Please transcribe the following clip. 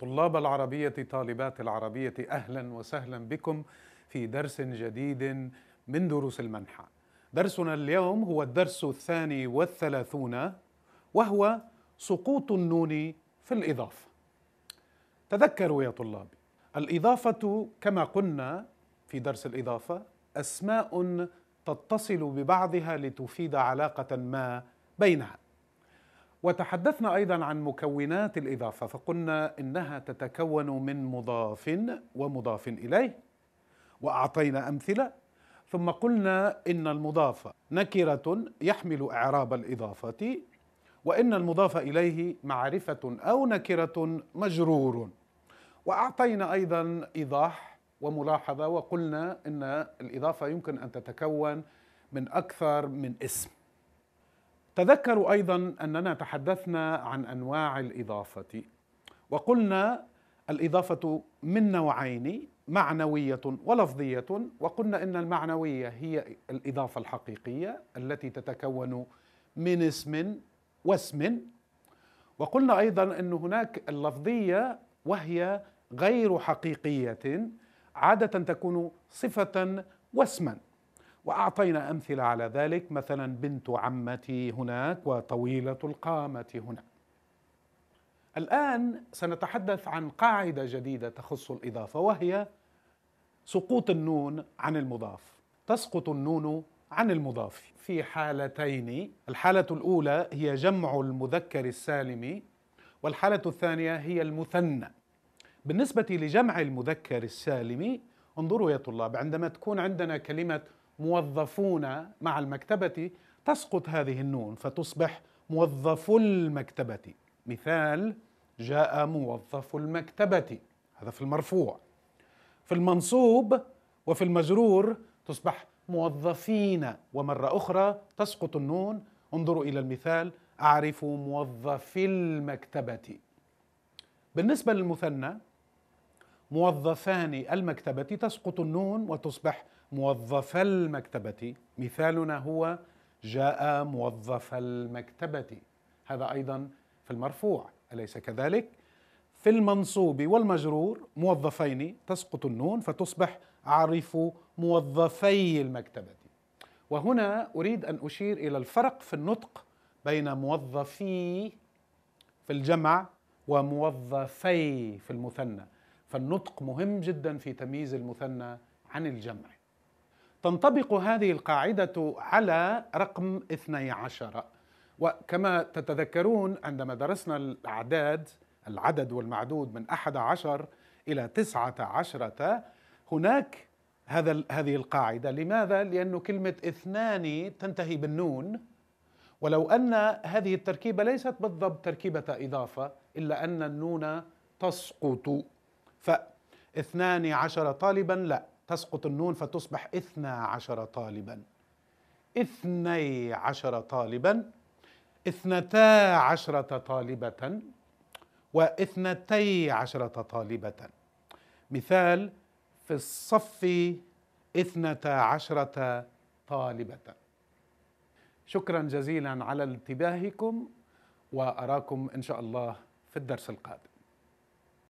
طلاب العربية طالبات العربية أهلا وسهلا بكم في درس جديد من دروس المنحة درسنا اليوم هو الدرس الثاني والثلاثون وهو سقوط النون في الإضافة تذكروا يا طلابي الإضافة كما قلنا في درس الإضافة أسماء تتصل ببعضها لتفيد علاقة ما بينها وتحدثنا ايضا عن مكونات الاضافه فقلنا انها تتكون من مضاف ومضاف اليه واعطينا امثله ثم قلنا ان المضاف نكره يحمل اعراب الاضافه وان المضاف اليه معرفه او نكره مجرور واعطينا ايضا ايضاح وملاحظه وقلنا ان الاضافه يمكن ان تتكون من اكثر من اسم تذكروا ايضا اننا تحدثنا عن انواع الاضافه وقلنا الاضافه من نوعين معنويه ولفظيه وقلنا ان المعنويه هي الاضافه الحقيقيه التي تتكون من اسم واسم وقلنا ايضا ان هناك اللفظيه وهي غير حقيقيه عاده تكون صفه واسما وأعطينا أمثلة على ذلك مثلا بنت عمتي هناك وطويلة القامة هنا الآن سنتحدث عن قاعدة جديدة تخص الإضافة وهي سقوط النون عن المضاف تسقط النون عن المضاف في حالتين الحالة الأولى هي جمع المذكر السالم والحالة الثانية هي المثنى بالنسبة لجمع المذكر السالم انظروا يا طلاب عندما تكون عندنا كلمة موظفون مع المكتبة تسقط هذه النون فتصبح موظف المكتبة مثال جاء موظف المكتبة هذا في المرفوع في المنصوب وفي المجرور تصبح موظفين ومرة أخرى تسقط النون انظروا إلى المثال أعرف موظفي المكتبة بالنسبة للمثنى موظفان المكتبة تسقط النون وتصبح موظف المكتبة مثالنا هو جاء موظف المكتبة هذا أيضا في المرفوع أليس كذلك؟ في المنصوب والمجرور موظفين تسقط النون فتصبح عرف موظفي المكتبة وهنا أريد أن أشير إلى الفرق في النطق بين موظفي في الجمع وموظفي في المثنى فالنطق مهم جدا في تمييز المثنى عن الجمع تنطبق هذه القاعدة على رقم 12 وكما تتذكرون عندما درسنا الأعداد العدد والمعدود من 11 إلى 19 هناك هذا هذه القاعدة لماذا؟ لأن كلمة اثنان تنتهي بالنون ولو أن هذه التركيبة ليست بالضبط تركيبة إضافة إلا أن النون تسقط فاثنان عشر طالبا لا تسقط النون فتصبح اثنا عشر طالبا اثني عشر طالبا اثنتا عشرة طالبة واثنتي عشرة طالبة مثال في الصف اثنتا عشرة طالبة شكرا جزيلا على انتباهكم وأراكم إن شاء الله في الدرس القادم